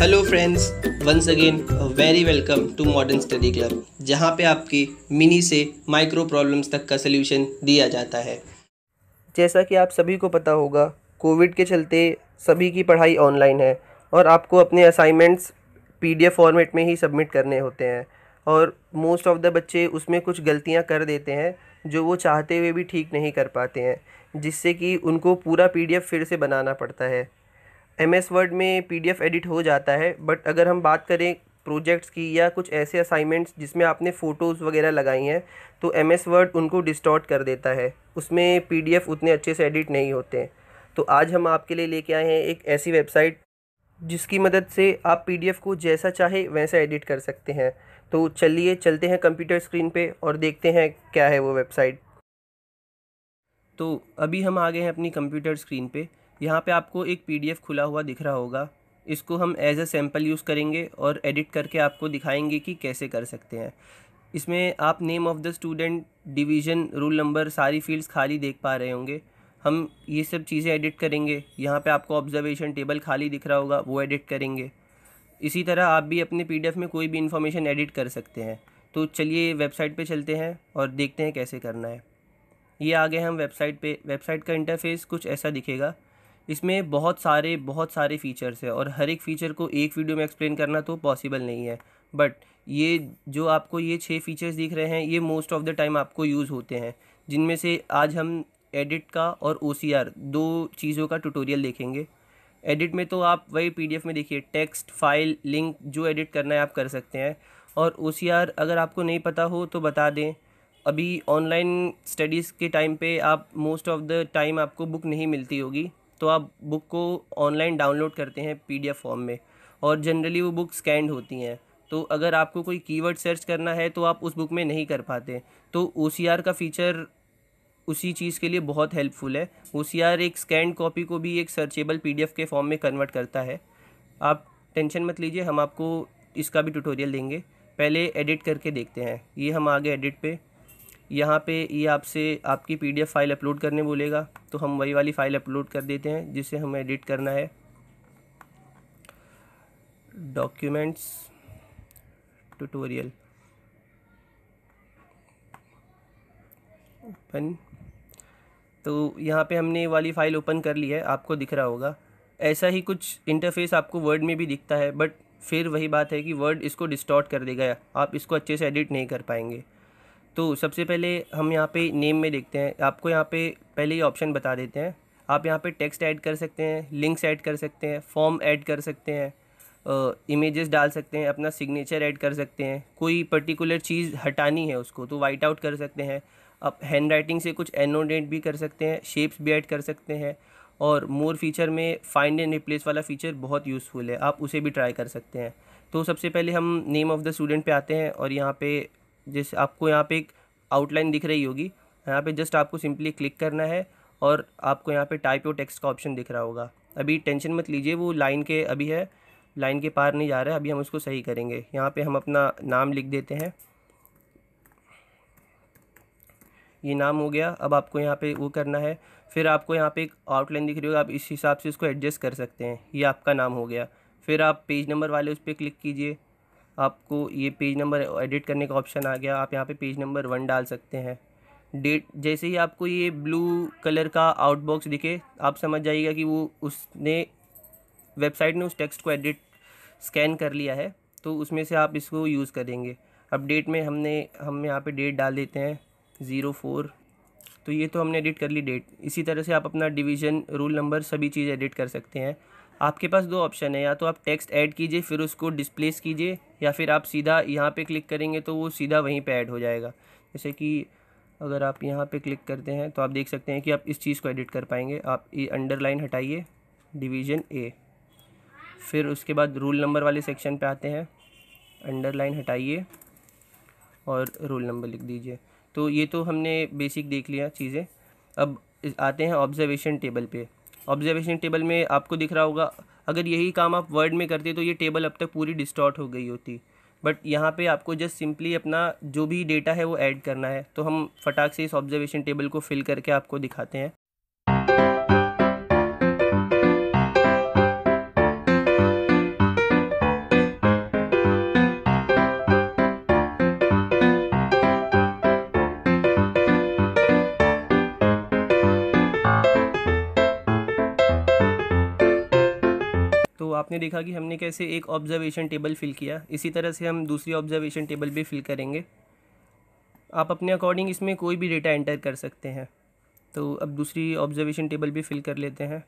hello friends once again very welcome to modern study club जहां पे आपकी mini से माइक्रो प्रॉब्लम्स तक का सलूशन दिया जाता है जैसा कि आप सभी को पता होगा कोविड के चलते सभी की पढ़ाई ऑनलाइन है और आपको अपने असाइनमेंट्स पीडीएफ फॉर्मेट में ही सबमिट करने होते हैं और मोस्ट ऑफ़ द बच्चे उसमें कुछ गलतियाँ कर देते हैं जो वो चाहते हुए भी ठीक नहीं कर पाते हैं जिससे कि उनको पूरा पीडीएफ फिर से बनाना पड़ता है एम एस वर्ड में पी डी एफ एडिट हो जाता है बट अगर हम बात करें प्रोजेक्ट्स की या कुछ ऐसे असाइनमेंट्स जिसमें आपने फ़ोटोज़ वगैरह लगाई हैं तो एम एस वर्ड उनको डिस्टॉर्ट कर देता है उसमें पी डी एफ़ उतने अच्छे से एडिट नहीं होते हैं तो आज हम आपके लिए लेके आए हैं एक ऐसी वेबसाइट जिसकी मदद से आप पी डी एफ़ को जैसा चाहे वैसा एडिट कर सकते हैं तो चलिए चलते हैं कंप्यूटर स्क्रीन पे और देखते हैं क्या है वो वेबसाइट तो अभी हम आ गए हैं अपनी कंप्यूटर स्क्रीन पे यहाँ पे आपको एक पीडीएफ खुला हुआ दिख रहा होगा इसको हम एज अ सैम्पल यूज़ करेंगे और एडिट करके आपको दिखाएंगे कि कैसे कर सकते हैं इसमें आप name of the student division roll number सारी फील्ड्स खाली देख पा रहे होंगे हम ये सब चीज़ें एडिट करेंगे यहाँ पे आपको ऑब्जर्वेशन टेबल खाली दिख रहा होगा वो एडिट करेंगे इसी तरह आप भी अपने पी में कोई भी इन्फॉर्मेशन एडिट कर सकते हैं तो चलिए वेबसाइट पर चलते हैं और देखते हैं कैसे करना है ये आ गए हम वेबसाइट पे वेबसाइट का इंटरफेस कुछ ऐसा दिखेगा इसमें बहुत सारे बहुत सारे फ़ीचर्स है और हर एक फ़ीचर को एक वीडियो में एक्सप्लेन करना तो पॉसिबल नहीं है बट ये जो आपको ये छः फीचर्स दिख रहे हैं ये मोस्ट ऑफ़ द टाइम आपको यूज़ होते हैं जिनमें से आज हम एडिट का और ओ दो चीज़ों का ट्यूटोरियल देखेंगे एडिट में तो आप वही पी में देखिए टेक्स्ट फाइल लिंक जो एडिट करना है आप कर सकते हैं और ओ अगर आपको नहीं पता हो तो बता दें अभी ऑनलाइन स्टडीज़ के टाइम पे आप मोस्ट ऑफ़ द टाइम आपको बुक नहीं मिलती होगी तो आप बुक को ऑनलाइन डाउनलोड करते हैं पी फॉर्म में और जनरली वो बुक स्कैंड होती हैं तो अगर आपको कोई कीवर्ड सर्च करना है तो आप उस बुक में नहीं कर पाते तो ओ का फ़ीचर उसी चीज़ के लिए बहुत हेल्पफुल है ओ एक स्कैंड कॉपी को भी एक सर्चेबल पी के फॉर्म में कन्वर्ट करता है आप टेंशन मत लीजिए हम आपको इसका भी ट्यूटोरियल देंगे पहले एडिट करके देखते हैं ये हम आगे एडिट पे यहाँ पे ये आपसे आपकी पीडीएफ फाइल अपलोड करने बोलेगा तो हम वही वाली फ़ाइल अपलोड कर देते हैं जिसे हमें एडिट करना है डॉक्यूमेंट्स ट्यूटोरियल ओपन तो यहाँ पे हमने वाली फ़ाइल ओपन कर ली है आपको दिख रहा होगा ऐसा ही कुछ इंटरफेस आपको वर्ड में भी दिखता है बट फिर वही बात है कि वर्ड इसको डिस्टॉर्ट कर देगा आप इसको अच्छे से एडिट नहीं कर पाएंगे तो सबसे पहले हम यहाँ पे नेम में देखते हैं आपको यहाँ पे पहले ही ऑप्शन बता देते हैं आप यहाँ पे टेक्स्ट ऐड कर सकते हैं लिंक्स ऐड कर सकते हैं फॉर्म ऐड कर सकते हैं इमेजेस डाल सकते हैं अपना सिग्नेचर ऐड कर सकते हैं कोई पर्टिकुलर चीज़ हटानी है उसको तो वाइट आउट कर सकते हैं आप हैंड राइटिंग से कुछ एनोडेट भी कर सकते हैं शेप्स भी ऐड कर सकते हैं और मोर फीचर में फाइंड एंड रिप्लेस वाला फीचर बहुत यूज़फुल है आप उसे भी ट्राई कर सकते हैं तो सबसे पहले हम नेम ऑफ़ द स्टूडेंट पे आते हैं और यहाँ पे जैसे आपको यहाँ पे एक आउटलाइन दिख रही होगी यहाँ पे जस्ट आपको सिंपली क्लिक करना है और आपको यहाँ पे टाइप और टेक्स्ट का ऑप्शन दिख रहा होगा अभी टेंशन मत लीजिए वो लाइन के अभी है लाइन के पार नहीं जा रहा है अभी हम उसको सही करेंगे यहाँ पे हम अपना नाम लिख देते हैं ये नाम हो गया अब आपको यहाँ पे वो करना है फिर आपको यहाँ पे एक आउटलाइन दिख रही होगी आप इस हिसाब से इसको एडजस्ट कर सकते हैं ये आपका नाम हो गया फिर आप पेज नंबर वाले उस पर क्लिक कीजिए आपको ये पेज नंबर एडिट करने का ऑप्शन आ गया आप यहाँ पे पेज नंबर वन डाल सकते हैं डेट जैसे ही आपको ये ब्लू कलर का आउटबॉक्स दिखे आप समझ जाइएगा कि वो उसने वेबसाइट ने उस टेक्स्ट को एडिट स्कैन कर लिया है तो उसमें से आप इसको यूज़ करेंगे अब डेट में हमने हम यहाँ पे डेट डाल देते हैं ज़ीरो फोर तो ये तो हमने एडिट कर ली डेट इसी तरह से आप अपना डिवीज़न रोल नंबर सभी चीज़ एडिट कर सकते हैं आपके पास दो ऑप्शन है या तो आप टेक्स्ट ऐड कीजिए फिर उसको डिस्प्लेस कीजिए या फिर आप सीधा यहाँ पे क्लिक करेंगे तो वो सीधा वहीं पे ऐड हो जाएगा जैसे कि अगर आप यहाँ पे क्लिक करते हैं तो आप देख सकते हैं कि आप इस चीज़ को एडिट कर पाएंगे आप ये अंडरलाइन हटाइए डिवीज़न ए फिर उसके बाद रूल नंबर वाले सेक्शन पर आते हैं अंडरलाइन हटाइए और रोल नंबर लिख दीजिए तो ये तो हमने बेसिक देख लिया चीज़ें अब आते हैं ऑब्जर्वेशन टेबल पे ऑब्जर्वेशन टेबल में आपको दिख रहा होगा अगर यही काम आप वर्ड में करते तो ये टेबल अब तक पूरी डिस्टॉर्ट हो गई होती बट यहाँ पे आपको जस्ट सिंपली अपना जो भी डेटा है वो ऐड करना है तो हम फटाक से इस ऑब्जर्वेशन टेबल को फिल करके आपको दिखाते हैं आपने देखा कि हमने कैसे एक ऑब्जर्वेशन टेबल फिल किया इसी तरह से हम दूसरी ऑब्जर्वेशन टेबल भी फिल करेंगे आप अपने अकॉर्डिंग इसमें कोई भी डेटा एंटर कर सकते हैं तो अब दूसरी ऑब्जर्वेशन टेबल भी फिल कर लेते हैं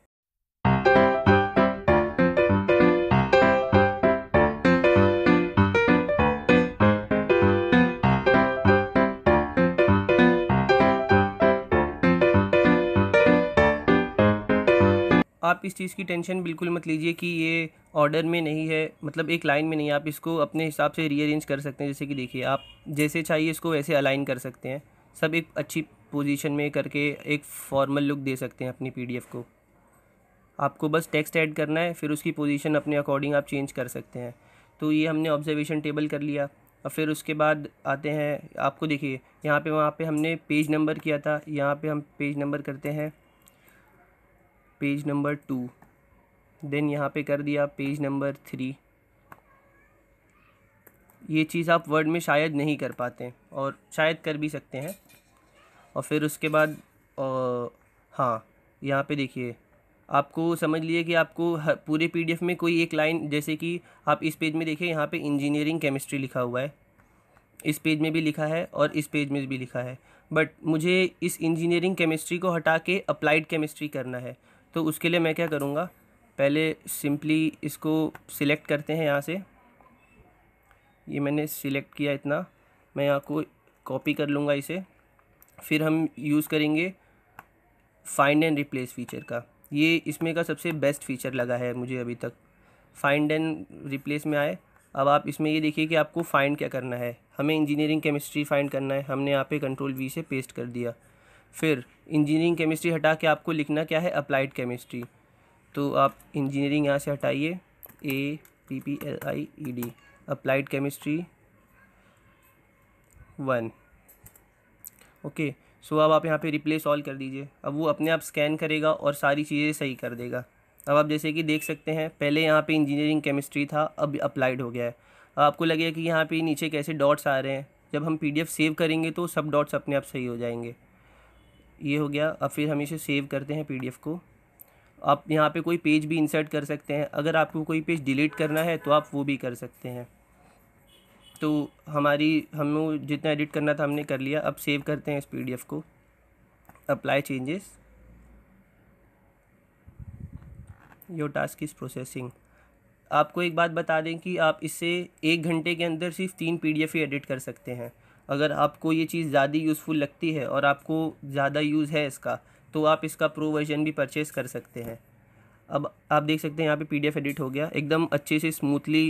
आप इस चीज़ की टेंशन बिल्कुल मत लीजिए कि ये ऑर्डर में नहीं है मतलब एक लाइन में नहीं है आप इसको अपने हिसाब से रीअरेंज कर सकते हैं जैसे कि देखिए आप जैसे चाहिए इसको वैसे अलाइन कर सकते हैं सब एक अच्छी पोजीशन में करके एक फॉर्मल लुक दे सकते हैं अपनी पीडीएफ को आपको बस टेक्स्ट ऐड करना है फिर उसकी पोजीशन अपने अकॉर्डिंग आप चेंज कर सकते हैं तो ये हमने ऑब्जर्वेशन टेबल कर लिया और फिर उसके बाद आते हैं आपको देखिए यहाँ पे वहाँ पे हमने पेज नंबर किया था यहाँ पे हम पेज नंबर करते हैं पेज नंबर टू देन यहाँ पे कर दिया पेज नंबर थ्री ये चीज़ आप वर्ड में शायद नहीं कर पाते और शायद कर भी सकते हैं और फिर उसके बाद आ, हाँ यहाँ पे देखिए आपको समझ लिए कि आपको पूरे पीडीएफ में कोई एक लाइन जैसे कि आप इस पेज में देखिए यहाँ पे इंजीनियरिंग केमिस्ट्री लिखा हुआ है इस पेज में भी लिखा है और इस पेज में भी लिखा है बट मुझे इस इंजीनियरिंग केमिस्ट्री को हटा के अप्लाइड केमिस्ट्री करना है तो उसके लिए मैं क्या करूँगा पहले सिंपली इसको सिलेक्ट करते हैं यहाँ से ये मैंने सिलेक्ट किया इतना मैं यहाँ को कॉपी कर लूँगा इसे फिर हम यूज़ करेंगे फाइंड एंड रिप्लेस फीचर का ये इसमें का सबसे बेस्ट फीचर लगा है मुझे अभी तक फाइंड एंड रिप्लेस में आए अब आप इसमें ये देखिए कि आपको फाइंड क्या करना है हमें इंजीनियरिंग केमिस्ट्री फाइंड करना है हमने यहाँ पे कंट्रोल वी से पेस्ट कर दिया फिर इंजीनियरिंग केमिस्ट्री हटा के आपको लिखना क्या है अप्लाइड केमिस्ट्री तो आप इंजीनियरिंग यहाँ से हटाइए A P P L I E D applied chemistry one okay so अब आप यहाँ पे रिप्लेस ऑल कर दीजिए अब वो अपने आप स्कैन करेगा और सारी चीज़ें सही कर देगा अब आप जैसे कि देख सकते हैं पहले यहाँ पे इंजीनियरिंग केमिस्ट्री था अब अप्लाइड हो गया है आपको लगेगा कि यहाँ पे नीचे कैसे डॉट्स आ रहे हैं जब हम पीडीएफ सेव करेंगे तो सब डॉट्स अपने आप सही हो जाएंगे ये हो गया अब फिर हम इसे सेव करते हैं पीडीएफ को आप यहाँ पे कोई पेज भी इंसर्ट कर सकते हैं अगर आपको कोई पेज डिलीट करना है तो आप वो भी कर सकते हैं तो हमारी हमें जितना एडिट करना था हमने कर लिया अब सेव करते हैं इस पी को apply changes your task is processing आपको एक बात बता दें कि आप इससे एक घंटे के अंदर सिर्फ तीन पीडीएफ ही एडिट कर सकते हैं अगर आपको ये चीज़ ज़्यादा यूज़फुल लगती है और आपको ज़्यादा यूज़ है इसका तो आप इसका प्रो वर्जन भी परचेज़ कर सकते हैं अब आप देख सकते हैं यहाँ पे पीडीएफ एडिट हो गया एकदम अच्छे से स्मूथली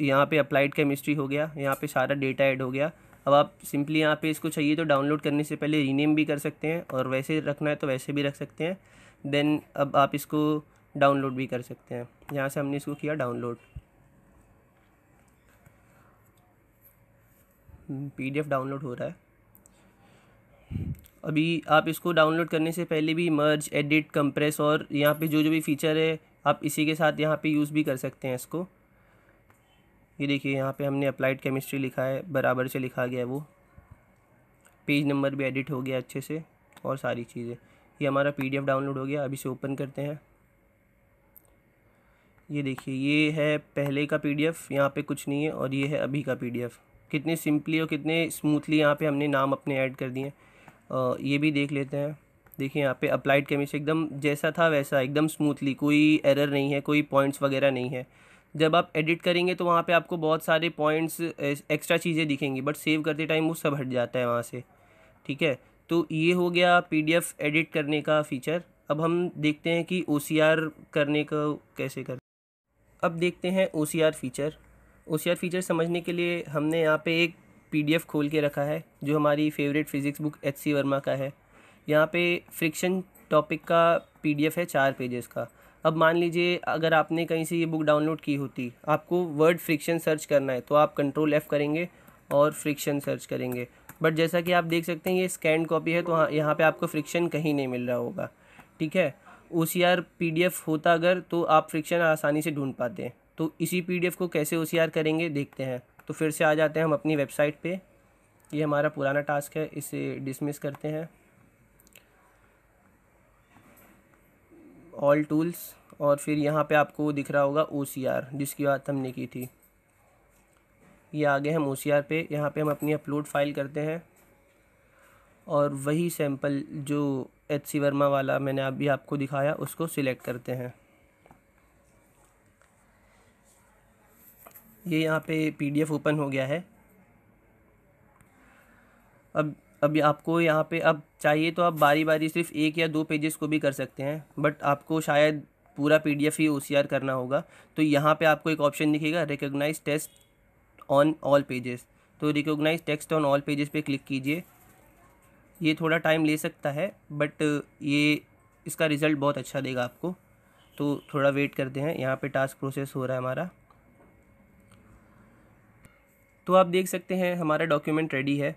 यहाँ पे अप्लाइड केमिस्ट्री हो गया यहाँ पे सारा डेटा ऐड हो गया अब आप सिंपली यहाँ पे इसको चाहिए तो डाउनलोड करने से पहले रीनेम भी कर सकते हैं और वैसे रखना है तो वैसे भी रख सकते हैं देन अब आप इसको डाउनलोड भी कर सकते हैं यहाँ से हमने इसको किया डाउनलोड पीडीएफ डाउनलोड हो रहा है अभी आप इसको डाउनलोड करने से पहले भी मर्ज एडिट कंप्रेस और यहाँ पे जो जो भी फीचर है आप इसी के साथ यहाँ पे यूज़ भी कर सकते हैं इसको ये देखिए यहाँ पे हमने अप्लाइड केमिस्ट्री लिखा है बराबर से लिखा गया है वो पेज नंबर भी एडिट हो गया अच्छे से और सारी चीज़ें ये हमारा पीडीएफ डाउनलोड हो गया अभी से ओपन करते हैं ये देखिए ये है पहले का पीडीएफ यहाँ पर कुछ नहीं है और ये है अभी का पीडीएफ कितने सिंपली और कितने स्मूथली यहाँ पे हमने नाम अपने ऐड कर दिए ये भी देख लेते हैं देखिए यहाँ पे अप्लाइड केमिस्ट्री एकदम जैसा था वैसा एकदम स्मूथली कोई एरर नहीं है कोई पॉइंट्स वगैरह नहीं है जब आप एडिट करेंगे तो वहाँ पे आपको बहुत सारे पॉइंट्स एक्स्ट्रा चीज़ें दिखेंगी बट सेव करते टाइम वो सब हट जाता है वहाँ से ठीक है तो ये हो गया पीडीएफ एडिट करने का फ़ीचर अब हम देखते हैं कि ओ करने का कैसे कर अब देखते हैं ओ फ़ीचर होशियार फीचर समझने के लिए हमने यहाँ पे एक पीडीएफ खोल के रखा है जो हमारी favourite physics book H C Verma का है यहाँ पे फ्रिक्शन टॉपिक का पीडीएफ है चार पेजेस का अब मान लीजिए अगर आपने कहीं से ये बुक डाउनलोड की होती आपको वर्ड फ्रिक्शन सर्च करना है तो आप कंट्रोल एफ़ करेंगे और फ्रिक्शन सर्च करेंगे बट जैसा कि आप देख सकते हैं ये स्कैंड कॉपी है तो हाँ, यहाँ पर आपको फ्रिक्शन कहीं नहीं मिल रहा होगा ठीक है O C R P D F होता अगर तो आप फ्रिक्शन आसानी से ढूंढ पाते हैं तो इसी पी को कैसे ओ करेंगे देखते हैं तो फिर से आ जाते हैं हम अपनी वेबसाइट पे ये हमारा पुराना टास्क है इसे डिसमिस करते हैं ऑल टूल्स और फिर यहाँ पे आपको दिख रहा होगा ओ जिसकी बात हमने की थी ये आगे हम ओ पे यहाँ पे हम अपनी अपलोड फाइल करते हैं और वही सैंपल जो एच सी वर्मा वाला मैंने अभी आपको दिखाया उसको सिलेक्ट करते हैं ये यहाँ पे पीडीएफ ओपन हो गया है अब अब आपको यहाँ पे अब चाहिए तो आप बारी बारी सिर्फ एक या दो पेजेस को भी कर सकते हैं बट आपको शायद पूरा पीडीएफ ही ओ करना होगा तो यहाँ पे आपको एक ऑप्शन दिखेगा recognise test on all pages तो recognise text on all pages पे क्लिक कीजिए ये थोड़ा टाइम ले सकता है बट ये इसका रिज़ल्ट बहुत अच्छा देगा आपको तो थोड़ा वेट करते हैं यहाँ पे टास्क प्रोसेस हो रहा है हमारा तो आप देख सकते हैं हमारा डॉक्यूमेंट रेडी है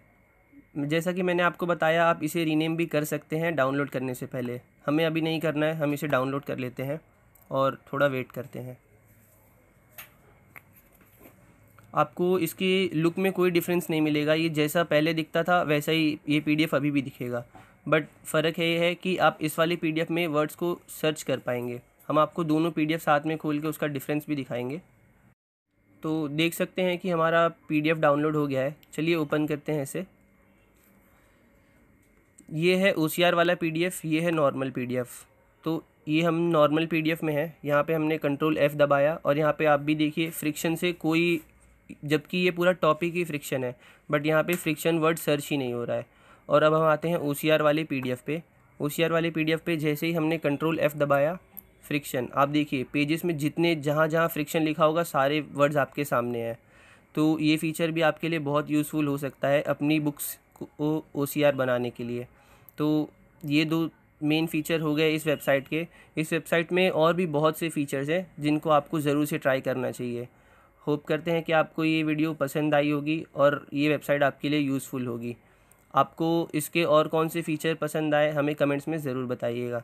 जैसा कि मैंने आपको बताया आप इसे रीनेम भी कर सकते हैं डाउनलोड करने से पहले हमें अभी नहीं करना है हम इसे डाउनलोड कर लेते हैं और थोड़ा वेट करते हैं आपको इसकी लुक में कोई डिफरेंस नहीं मिलेगा ये जैसा पहले दिखता था वैसा ही ये पीडीएफ अभी भी दिखेगा बट फ़र्क ये है कि आप इस वाली पीडीएफ में वर्ड्स को सर्च कर पाएंगे हम आपको दोनों पीडीएफ साथ में खोल के उसका डिफरेंस भी दिखाएंगे तो देख सकते हैं कि हमारा पीडीएफ डाउनलोड हो गया है चलिए ओपन करते हैं इसे ये है ओ वाला पीडीएफ ये है नॉर्मल पीडीएफ तो ये हम नॉर्मल पीडीएफ में है यहाँ पे हमने कंट्रोल एफ़ दबाया और यहाँ पे आप भी देखिए फ्रिक्शन से कोई जबकि ये पूरा टॉपिक ही फ्रिक्शन है बट यहाँ पे फ्रिक्शन वर्ड सर्च ही नहीं हो रहा है और अब हम आते हैं ओ वाले पी पे ओ वाले पी पे जैसे ही हमने कंट्रोल एफ़ दबाया फ्रिक्शन आप देखिए पेजेस में जितने जहाँ जहाँ फ्रिक्शन लिखा होगा सारे वर्ड्स आपके सामने हैं तो ये फ़ीचर भी आपके लिए बहुत यूज़फुल हो सकता है अपनी बुक्स को ओ बनाने के लिए तो ये दो मेन फ़ीचर हो गए इस वेबसाइट के इस वेबसाइट में और भी बहुत से फ़ीचर्स हैं जिनको आपको ज़रूर से ट्राई करना चाहिए होप करते हैं कि आपको ये वीडियो पसंद आई होगी और ये वेबसाइट आपके लिए यूज़फुल होगी आपको इसके और कौन से फ़ीचर पसंद आए हमें कमेंट्स में ज़रूर बताइएगा